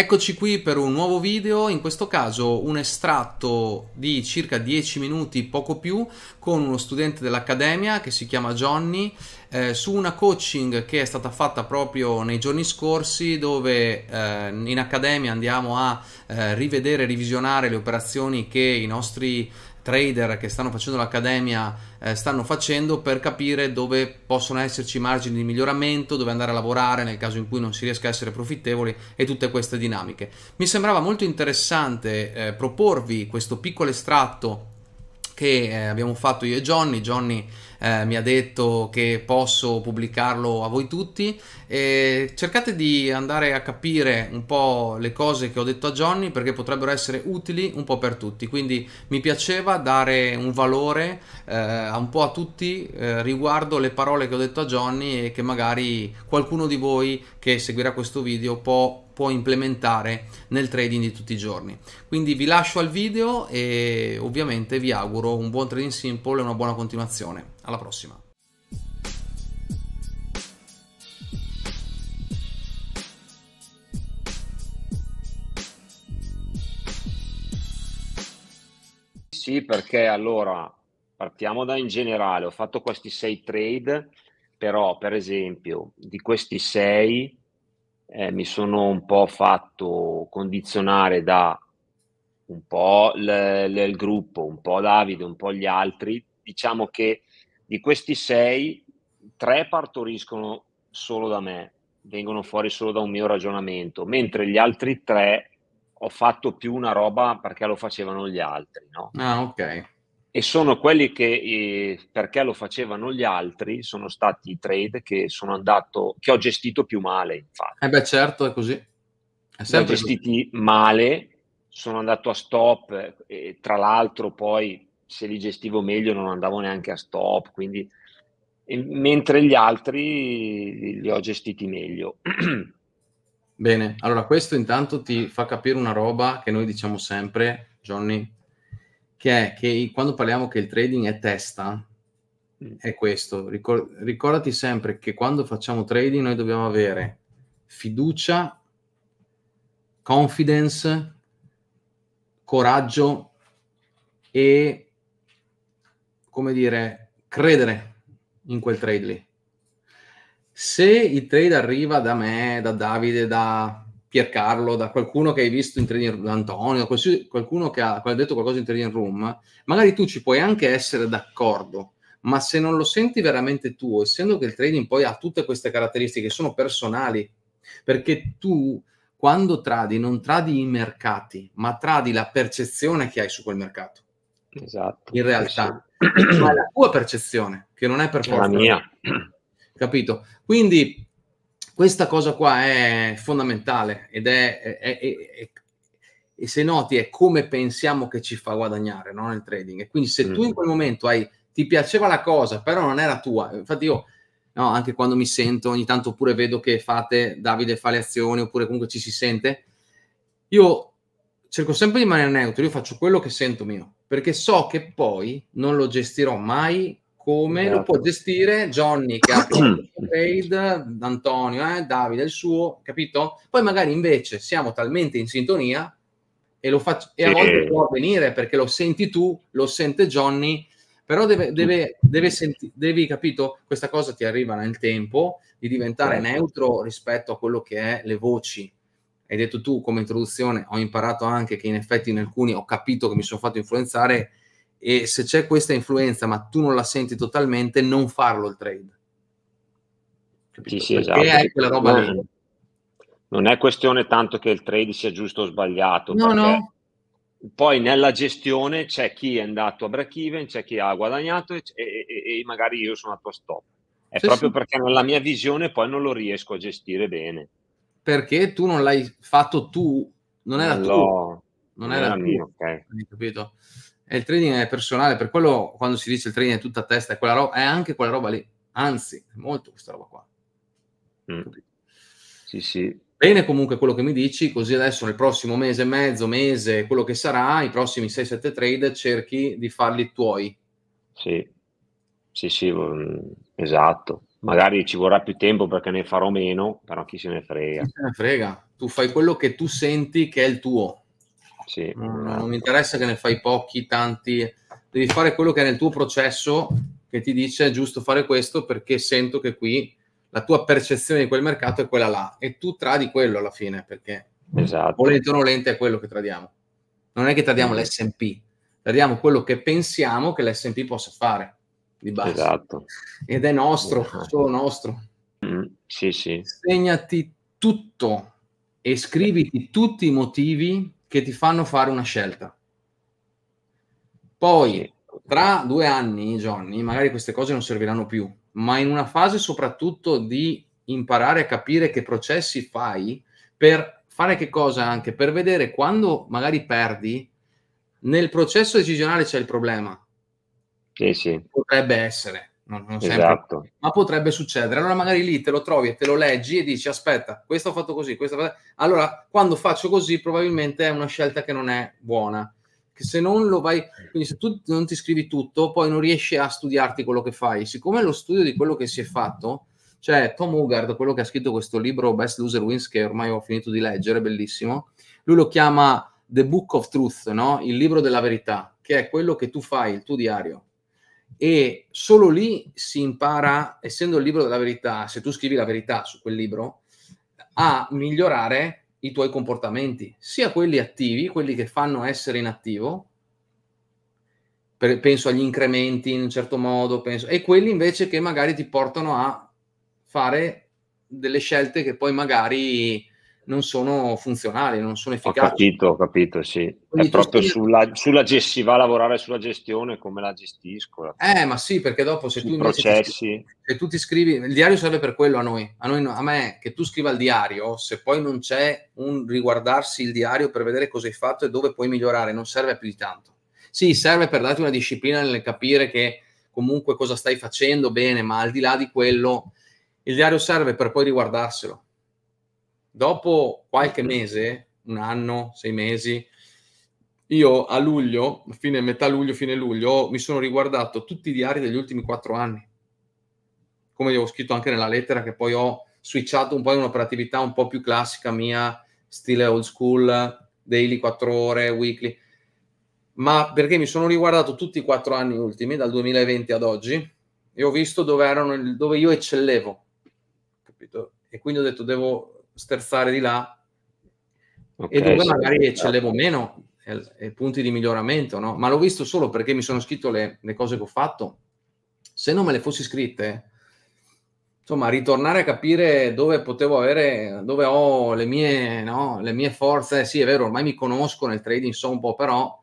Eccoci qui per un nuovo video, in questo caso un estratto di circa 10 minuti, poco più, con uno studente dell'Accademia che si chiama Johnny, eh, su una coaching che è stata fatta proprio nei giorni scorsi, dove eh, in Accademia andiamo a eh, rivedere, revisionare le operazioni che i nostri trader che stanno facendo l'accademia eh, stanno facendo per capire dove possono esserci margini di miglioramento, dove andare a lavorare nel caso in cui non si riesca a essere profittevoli e tutte queste dinamiche. Mi sembrava molto interessante eh, proporvi questo piccolo estratto che eh, abbiamo fatto io e Johnny. Johnny eh, mi ha detto che posso pubblicarlo a voi tutti. E cercate di andare a capire un po' le cose che ho detto a Johnny perché potrebbero essere utili un po' per tutti. Quindi mi piaceva dare un valore eh, un po' a tutti eh, riguardo le parole che ho detto a Johnny e che magari qualcuno di voi che seguirà questo video può può implementare nel trading di tutti i giorni. Quindi vi lascio al video e ovviamente vi auguro un buon trading simple e una buona continuazione. Alla prossima! Sì, perché allora partiamo da in generale, ho fatto questi sei trade, però per esempio di questi sei eh, mi sono un po' fatto condizionare da un po' l- l- il gruppo, un po' Davide, un po' gli altri. Diciamo che di questi sei, tre partoriscono solo da me, vengono fuori solo da un mio ragionamento, mentre gli altri tre ho fatto più una roba perché lo facevano gli altri, no? Ah, ok e sono quelli che eh, perché lo facevano gli altri sono stati i trade che sono andato che ho gestito più male infatti eh beh certo è così è sempre ho gestiti così. male sono andato a stop eh, e tra l'altro poi se li gestivo meglio non andavo neanche a stop quindi mentre gli altri li ho gestiti meglio bene allora questo intanto ti fa capire una roba che noi diciamo sempre Johnny che è che quando parliamo che il trading è testa, mm. è questo. ricordati sempre che quando facciamo trading noi dobbiamo avere fiducia, confidence, coraggio e, come dire, credere in quel trade lì. Se il trade arriva da me, da Davide, da Piercarlo, da qualcuno che hai visto in training room, da Antonio, qualcuno che ha, che ha detto qualcosa in training room, magari tu ci puoi anche essere d'accordo, ma se non lo senti veramente tuo, essendo che il trading poi ha tutte queste caratteristiche, sono personali, perché tu quando tradi non tradi i mercati, ma tradi la percezione che hai su quel mercato. Esatto. In realtà, sì. ma è la tua percezione, che non è per forza. La mia. Capito? Quindi questa cosa qua è fondamentale ed è, è, è, è e se noti è come pensiamo che ci fa guadagnare no? nel trading. E quindi se mm. tu in mm. quel momento hai, ti piaceva la cosa, però non era tua, infatti io no, anche quando mi sento, ogni tanto oppure vedo che fate, Davide fa le azioni, oppure comunque ci si sente, io cerco sempre di rimanere neutro, io faccio quello che sento mio, perché so che poi non lo gestirò mai come esatto. lo può esatto. gestire Johnny che ha trade, Antonio, eh, Davide, il suo, capito? Poi magari invece siamo talmente in sintonia e, lo fac- e a volte può avvenire perché lo senti tu, lo sente Johnny, però deve, mm. deve, deve senti- devi, capito, questa cosa ti arriva nel tempo di diventare eh. neutro rispetto a quello che è le voci. Hai detto tu come introduzione, ho imparato anche che in effetti in alcuni ho capito che mi sono fatto influenzare e se c'è questa influenza ma tu non la senti totalmente, non farlo il trade. Sì, sì, esatto. è quella roba non, lì. Non è questione tanto che il trade sia giusto o sbagliato. No, no. Poi nella gestione c'è chi è andato a break even, c'è chi ha guadagnato e, e, e magari io sono a tuo stop. È sì, proprio sì. perché nella mia visione poi non lo riesco a gestire bene. Perché tu non l'hai fatto tu, non era no, tu. Non, non era, era mio, ok. Capito? E il trading è personale, per quello quando si dice il trading è tutta a testa, è, quella roba, è anche quella roba lì. Anzi, è molto questa roba qua. Mm. Sì, sì. Bene comunque quello che mi dici, così adesso nel prossimo mese e mezzo, mese, quello che sarà, i prossimi 6-7 trade cerchi di farli tuoi. Sì, sì, sì, mm, esatto. Magari ci vorrà più tempo perché ne farò meno, però chi se ne frega. Chi se ne frega? Tu fai quello che tu senti che è il tuo sì. Non, non ah. mi interessa che ne fai pochi, tanti. Devi fare quello che è nel tuo processo che ti dice è giusto fare questo perché sento che qui la tua percezione di quel mercato è quella là e tu tradi quello alla fine perché esatto. volente o nolente è quello che tradiamo. Non è che tradiamo mm. l'SP, tradiamo quello che pensiamo che l'SP possa fare di base. Esatto. Ed è nostro, esatto. solo nostro. Mm, sì, sì. Segnati tutto e scriviti tutti i motivi che ti fanno fare una scelta. Poi, tra due anni, Johnny, magari queste cose non serviranno più, ma in una fase soprattutto di imparare a capire che processi fai per fare che cosa anche, per vedere quando magari perdi, nel processo decisionale c'è il problema. Sì, sì. Potrebbe essere non, non sempre, esatto. ma potrebbe succedere. Allora magari lì te lo trovi e te lo leggi e dici aspetta, questo ho fatto così, questo ho fatto... allora quando faccio così probabilmente è una scelta che non è buona. Che se non lo vai, quindi se tu non ti scrivi tutto, poi non riesci a studiarti quello che fai. Siccome lo studio di quello che si è fatto, cioè Tom Hugard, quello che ha scritto questo libro Best Loser Wins che ormai ho finito di leggere, bellissimo, lui lo chiama The Book of Truth, no? Il libro della verità, che è quello che tu fai, il tuo diario e solo lì si impara, essendo il libro della verità, se tu scrivi la verità su quel libro, a migliorare i tuoi comportamenti, sia quelli attivi, quelli che fanno essere inattivo, per, penso agli incrementi in un certo modo, penso, e quelli invece che magari ti portano a fare delle scelte che poi magari non sono funzionali, non sono efficaci. Ho capito, ho capito, sì. Quindi è proprio stile... sulla, sulla gest- si va a lavorare sulla gestione, come la gestisco. Eh, ma sì, perché dopo se tu, processi... se tu ti scrivi, il diario serve per quello a noi, a, noi no. a me che tu scriva il diario, se poi non c'è un riguardarsi il diario per vedere cosa hai fatto e dove puoi migliorare, non serve più di tanto. Sì, serve per darti una disciplina nel capire che comunque cosa stai facendo bene, ma al di là di quello il diario serve per poi riguardarselo dopo qualche mese, un anno, sei mesi, io a luglio, fine, metà luglio, fine luglio, mi sono riguardato tutti i diari degli ultimi quattro anni. Come ho scritto anche nella lettera, che poi ho switchato un po' in un'operatività un po' più classica mia, stile old school, daily quattro ore, weekly. Ma perché mi sono riguardato tutti i quattro anni ultimi, dal 2020 ad oggi, e ho visto dove, erano, dove io eccellevo. Capito? E quindi ho detto, devo sterzare di là okay, e dove magari eccellevo certo. meno e, e, punti di miglioramento, no? Ma l'ho visto solo perché mi sono scritto le, le cose che ho fatto. Se non me le fossi scritte, insomma, ritornare a capire dove potevo avere, dove ho le mie, no? le mie forze, sì è vero, ormai mi conosco nel trading, so un po', però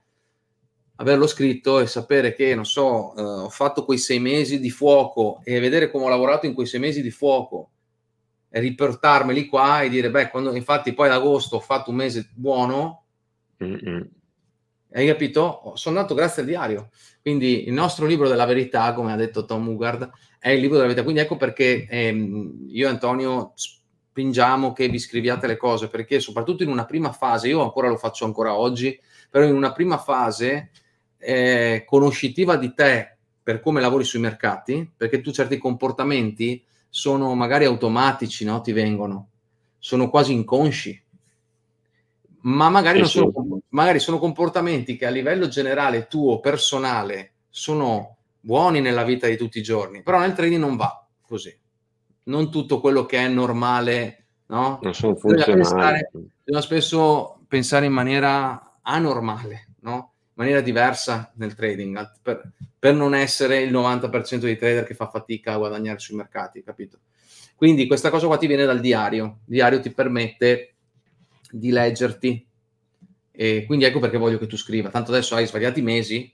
averlo scritto e sapere che, non so, eh, ho fatto quei sei mesi di fuoco e vedere come ho lavorato in quei sei mesi di fuoco e riportarmeli qua e dire, beh, quando, infatti poi ad agosto ho fatto un mese buono, Mm-mm. hai capito? Sono nato grazie al diario. Quindi il nostro libro della verità, come ha detto Tom Ugard è il libro della verità. Quindi ecco perché ehm, io e Antonio spingiamo che vi scriviate le cose, perché soprattutto in una prima fase, io ancora lo faccio ancora oggi, però in una prima fase eh, conoscitiva di te per come lavori sui mercati, perché tu certi comportamenti sono magari automatici, no? ti vengono, sono quasi inconsci, ma magari, eh non sono, magari sono comportamenti che a livello generale tuo, personale, sono buoni nella vita di tutti i giorni, però nel trading non va così. Non tutto quello che è normale, no? Non sono funzionali. Bisogna, pensare, bisogna spesso pensare in maniera anormale, no? maniera diversa nel trading, per, per non essere il 90% dei trader che fa fatica a guadagnare sui mercati, capito? Quindi questa cosa qua ti viene dal diario, il diario ti permette di leggerti, e quindi ecco perché voglio che tu scriva. Tanto adesso hai svariati mesi,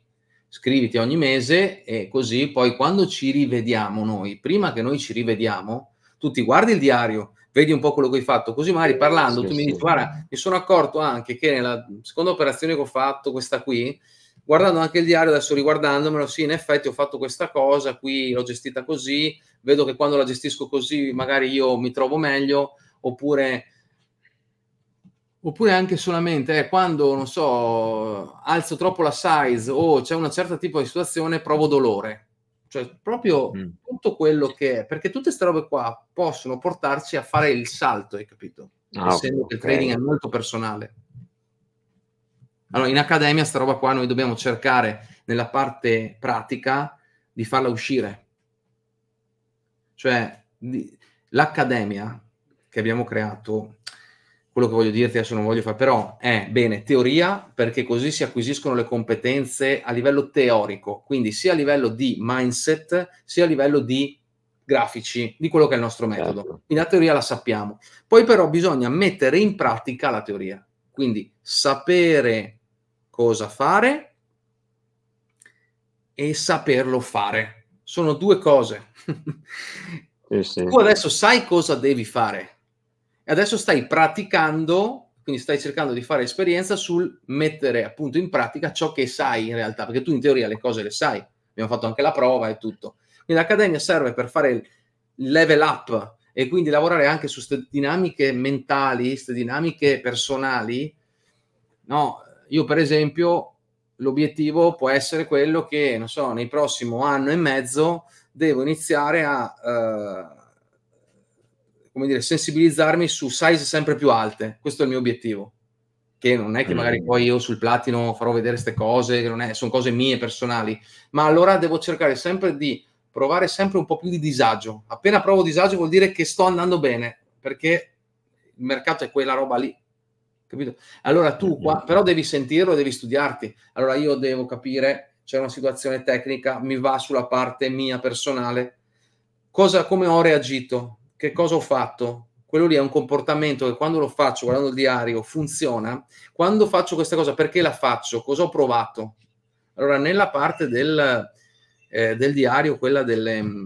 scriviti ogni mese e così poi quando ci rivediamo noi, prima che noi ci rivediamo, tu ti guardi il diario, vedi un po' quello che hai fatto. Così magari parlando sì, tu sì. mi dici, guarda, mi sono accorto anche che nella seconda operazione che ho fatto, questa qui, guardando anche il diario, adesso riguardandomelo, sì, in effetti ho fatto questa cosa, qui l'ho gestita così, vedo che quando la gestisco così magari io mi trovo meglio, oppure... Oppure anche solamente eh, quando, non so, alzo troppo la size o c'è un certo tipo di situazione, provo dolore cioè proprio mm. tutto quello che è, perché tutte queste robe qua possono portarci a fare il salto, hai capito? Ah, Essendo okay. che il trading è molto personale. Allora, in accademia sta roba qua noi dobbiamo cercare nella parte pratica di farla uscire. Cioè, di, l'accademia che abbiamo creato quello che voglio dirti adesso non voglio fare, però è bene teoria perché così si acquisiscono le competenze a livello teorico, quindi sia a livello di mindset sia a livello di grafici, di quello che è il nostro metodo. Certo. Quindi la teoria la sappiamo. Poi però bisogna mettere in pratica la teoria, quindi sapere cosa fare e saperlo fare. Sono due cose. Sì, sì. Tu adesso sai cosa devi fare, e adesso stai praticando, quindi stai cercando di fare esperienza sul mettere appunto in pratica ciò che sai in realtà, perché tu in teoria le cose le sai, abbiamo fatto anche la prova e tutto. Quindi l'accademia serve per fare il level up e quindi lavorare anche su queste dinamiche mentali, queste dinamiche personali. No, io per esempio l'obiettivo può essere quello che, non so, nei prossimi anno e mezzo devo iniziare a... Eh, come dire, sensibilizzarmi su size sempre più alte. Questo è il mio obiettivo. Che non è che magari mm. poi io sul platino farò vedere queste cose, che non è, sono cose mie personali, ma allora devo cercare sempre di provare sempre un po' più di disagio. Appena provo disagio vuol dire che sto andando bene, perché il mercato è quella roba lì. Capito? Allora tu qua, mm-hmm. però devi sentirlo, devi studiarti. Allora io devo capire, c'è una situazione tecnica, mi va sulla parte mia personale, cosa, come ho reagito, che cosa ho fatto? Quello lì è un comportamento che quando lo faccio guardando il diario funziona. Quando faccio questa cosa, perché la faccio? Cosa ho provato? Allora, nella parte del, eh, del diario, quella delle mm,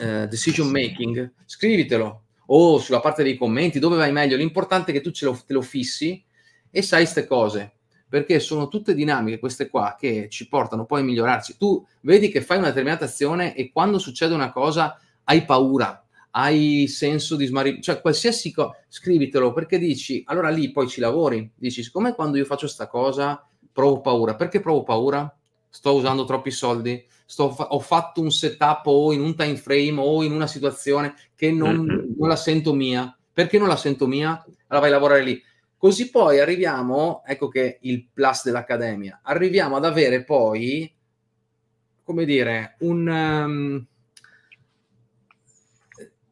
eh, decision making, scrivitelo o sulla parte dei commenti, dove vai meglio. L'importante è che tu ce lo, te lo fissi e sai queste cose perché sono tutte dinamiche queste qua che ci portano poi a migliorarci. Tu vedi che fai una determinata azione e quando succede una cosa hai paura hai senso di smarrimento, cioè qualsiasi cosa, scrivitelo perché dici, allora lì poi ci lavori, dici, siccome quando io faccio questa cosa provo paura, perché provo paura? Sto usando troppi soldi, sto fa- ho fatto un setup o in un time frame o in una situazione che non, mm-hmm. non la sento mia, perché non la sento mia? Allora vai a lavorare lì. Così poi arriviamo, ecco che il plus dell'accademia, arriviamo ad avere poi, come dire, un... Um,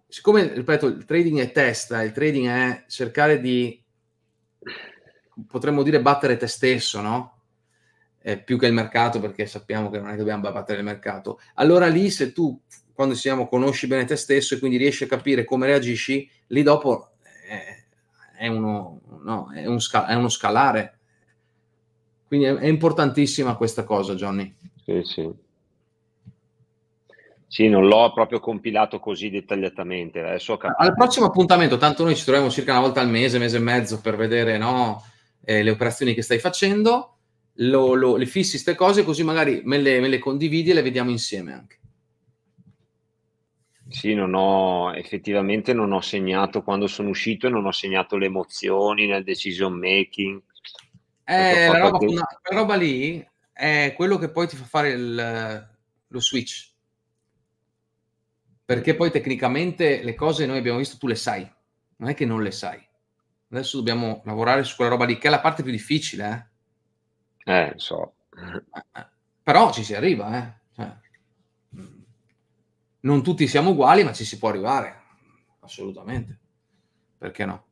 siccome, ripeto, il trading è testa, il trading è cercare di, potremmo dire, battere te stesso, no? Eh, più che il mercato, perché sappiamo che non è che dobbiamo battere il mercato. Allora lì, se tu, quando siamo, conosci bene te stesso e quindi riesci a capire come reagisci, lì dopo è, è, uno, no, è, un scal- è uno scalare. Quindi è, importantissima questa cosa, Johnny. Sì, sì. Sì, non l'ho proprio compilato così dettagliatamente. Al prossimo appuntamento, tanto noi ci troviamo circa una volta al mese, mese e mezzo per vedere no, eh, le operazioni che stai facendo, lo, lo, le fissi queste cose così magari me le, me le condividi e le vediamo insieme anche. Sì, non ho, effettivamente non ho segnato quando sono uscito e non ho segnato le emozioni nel decision making. Eh, la roba, una, la roba lì è quello che poi ti fa fare il, lo switch perché poi tecnicamente le cose noi abbiamo visto, tu le sai, non è che non le sai. Adesso dobbiamo lavorare su quella roba lì, che è la parte più difficile. Eh, eh so. Eh, eh, però ci si arriva, eh. Cioè, non tutti siamo uguali, ma ci si può arrivare, assolutamente. Perché no?